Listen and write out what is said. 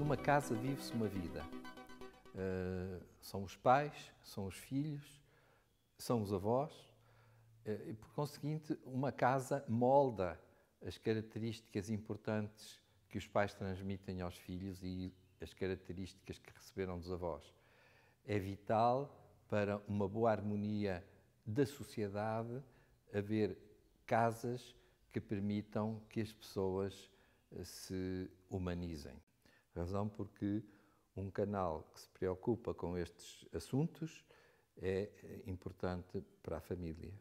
Numa casa vive-se uma vida. Uh, são os pais, são os filhos, são os avós. Uh, e, por conseguinte, uma casa molda as características importantes que os pais transmitem aos filhos e as características que receberam dos avós. É vital para uma boa harmonia da sociedade haver casas que permitam que as pessoas ah, se humanizem. Razão porque um canal que se preocupa com estes assuntos é eh, importante para a família.